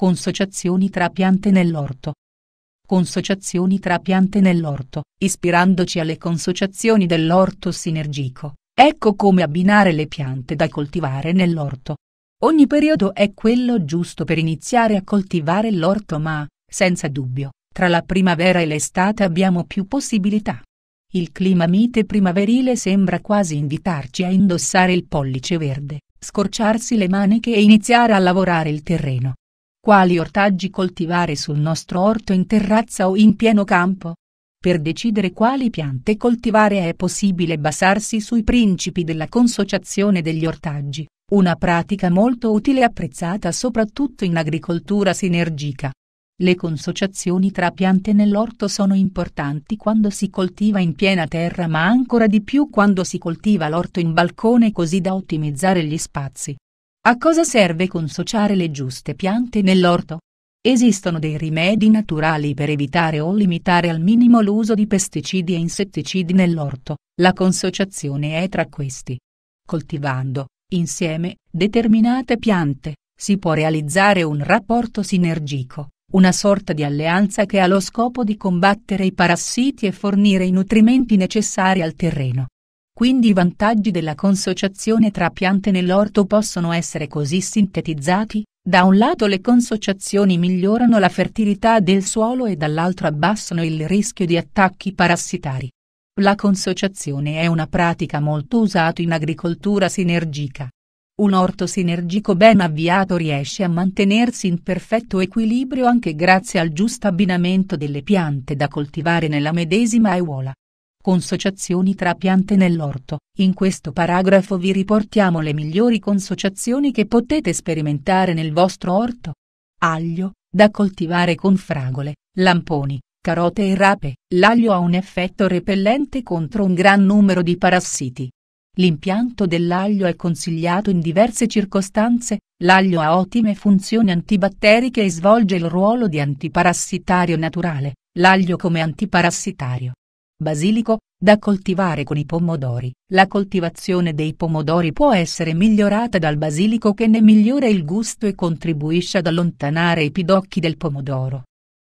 Consociazioni tra piante nell'orto. Consociazioni tra piante nell'orto, ispirandoci alle consociazioni dell'orto sinergico. Ecco come abbinare le piante da coltivare nell'orto. Ogni periodo è quello giusto per iniziare a coltivare l'orto ma, senza dubbio, tra la primavera e l'estate abbiamo più possibilità. Il clima mite primaverile sembra quasi invitarci a indossare il pollice verde, scorciarsi le maniche e iniziare a lavorare il terreno. Quali ortaggi coltivare sul nostro orto in terrazza o in pieno campo? Per decidere quali piante coltivare è possibile basarsi sui principi della consociazione degli ortaggi, una pratica molto utile e apprezzata soprattutto in agricoltura sinergica. Le consociazioni tra piante nell'orto sono importanti quando si coltiva in piena terra ma ancora di più quando si coltiva l'orto in balcone così da ottimizzare gli spazi. A cosa serve consociare le giuste piante nell'orto? Esistono dei rimedi naturali per evitare o limitare al minimo l'uso di pesticidi e insetticidi nell'orto, la consociazione è tra questi. Coltivando, insieme, determinate piante, si può realizzare un rapporto sinergico, una sorta di alleanza che ha lo scopo di combattere i parassiti e fornire i nutrimenti necessari al terreno. Quindi i vantaggi della consociazione tra piante nell'orto possono essere così sintetizzati, da un lato le consociazioni migliorano la fertilità del suolo e dall'altro abbassano il rischio di attacchi parassitari. La consociazione è una pratica molto usata in agricoltura sinergica. Un orto sinergico ben avviato riesce a mantenersi in perfetto equilibrio anche grazie al giusto abbinamento delle piante da coltivare nella medesima aiuola. Consociazioni tra piante nell'orto. In questo paragrafo vi riportiamo le migliori consociazioni che potete sperimentare nel vostro orto. Aglio, da coltivare con fragole, lamponi, carote e rape. L'aglio ha un effetto repellente contro un gran numero di parassiti. L'impianto dell'aglio è consigliato in diverse circostanze, l'aglio ha ottime funzioni antibatteriche e svolge il ruolo di antiparassitario naturale, l'aglio come antiparassitario basilico, da coltivare con i pomodori. La coltivazione dei pomodori può essere migliorata dal basilico che ne migliora il gusto e contribuisce ad allontanare i pidocchi del pomodoro.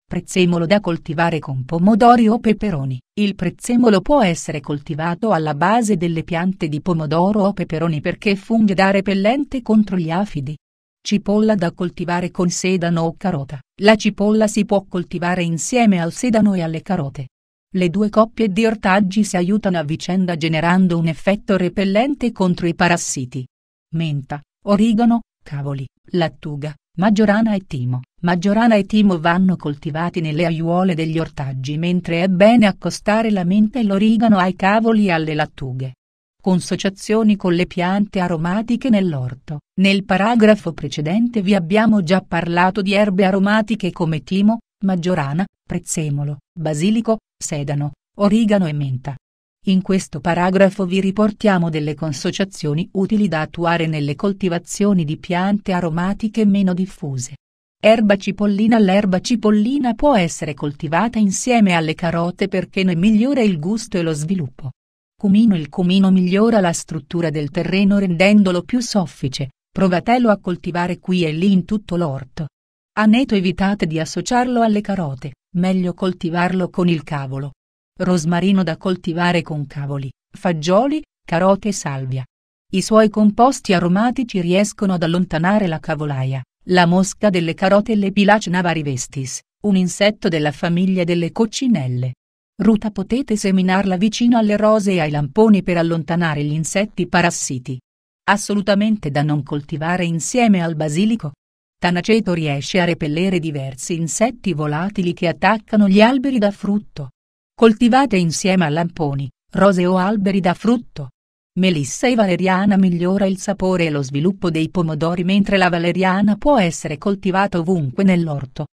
Prezzemolo da coltivare con pomodori o peperoni. Il prezzemolo può essere coltivato alla base delle piante di pomodoro o peperoni perché funge da repellente contro gli afidi. Cipolla da coltivare con sedano o carota. La cipolla si può coltivare insieme al sedano e alle carote. Le due coppie di ortaggi si aiutano a vicenda generando un effetto repellente contro i parassiti. Menta, origano, cavoli, lattuga, maggiorana e timo. Maggiorana e timo vanno coltivati nelle aiuole degli ortaggi mentre è bene accostare la menta e l'origano ai cavoli e alle lattughe. Consociazioni con le piante aromatiche nell'orto. Nel paragrafo precedente vi abbiamo già parlato di erbe aromatiche come timo, maggiorana, prezzemolo, basilico, sedano, origano e menta. In questo paragrafo vi riportiamo delle consociazioni utili da attuare nelle coltivazioni di piante aromatiche meno diffuse. Erba cipollina L'erba cipollina può essere coltivata insieme alle carote perché ne migliora il gusto e lo sviluppo. Cumino Il cumino migliora la struttura del terreno rendendolo più soffice, provatelo a coltivare qui e lì in tutto l'orto. Aneto Evitate di associarlo alle carote, meglio coltivarlo con il cavolo. Rosmarino da coltivare con cavoli, fagioli, carote e salvia. I suoi composti aromatici riescono ad allontanare la cavolaia, la mosca delle carote e l'epilace pilace navarivestis, un insetto della famiglia delle coccinelle. Ruta potete seminarla vicino alle rose e ai lamponi per allontanare gli insetti parassiti. Assolutamente da non coltivare insieme al basilico, Tanaceto riesce a repellere diversi insetti volatili che attaccano gli alberi da frutto. Coltivate insieme a lamponi, rose o alberi da frutto. Melissa e valeriana migliora il sapore e lo sviluppo dei pomodori mentre la valeriana può essere coltivata ovunque nell'orto,